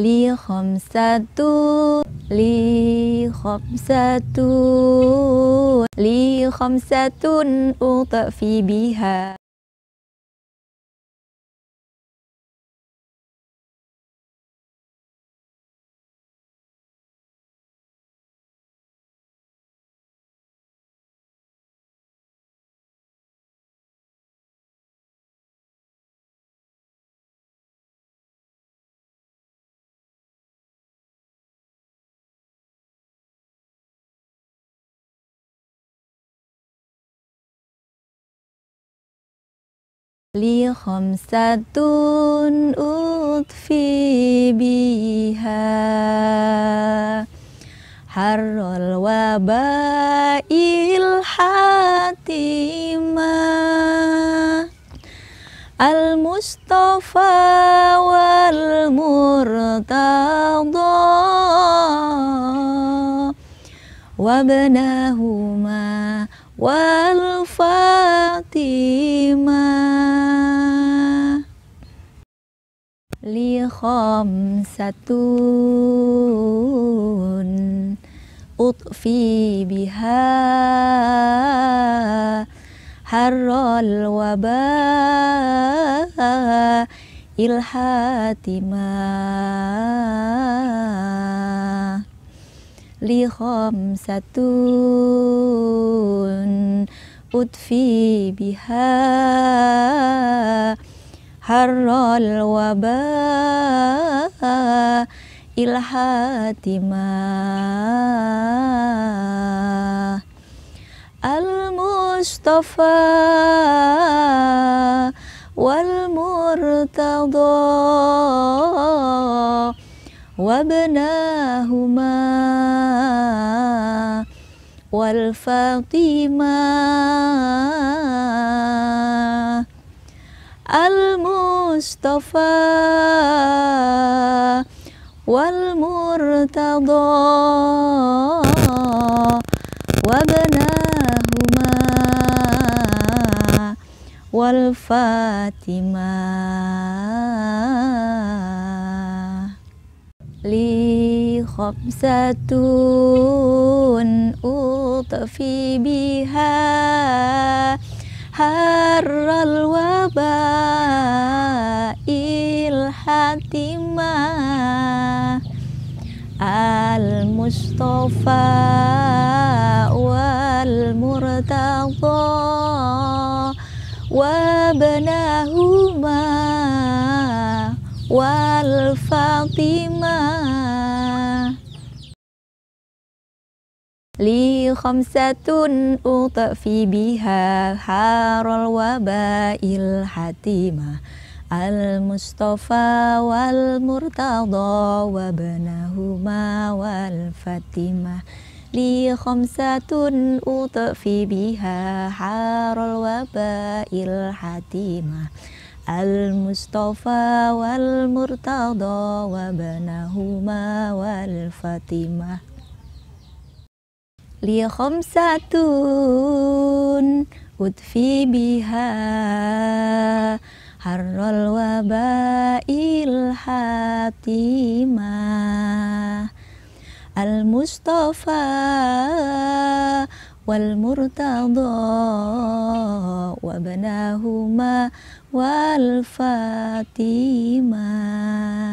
لي خمسة لي خمسة لي خمسة أطفي بها li khamsatun utfi biha harrul wabail hatima al mustafa wal murtada wabnahuma wal fatimah خمسة أطفي بها حر الوباء الحاتمة لخمسة أطفي بها حر الوباء الحاتمة المصطفى والمرتضى وابناهما والفاطمه المصطفى والمرتضى وابناهما والفاتمة لي خمسة أطفي بها harral wabail hatima al mustafa wal murtada wa banahuma wal fatimah Li khamsatun utakfi biha harul wabail Hatima Al-Mustafa wal-Murtada wabnahuma wal Fatima. Li khamsatun utakfi biha harul wabail Hatima Al-Mustafa wal-Murtada wabnahuma wal Fatima. لي خمسة أدفي بها حر الوباء الحاتمة المصطفى والمرتضى وابناهما والفاتمه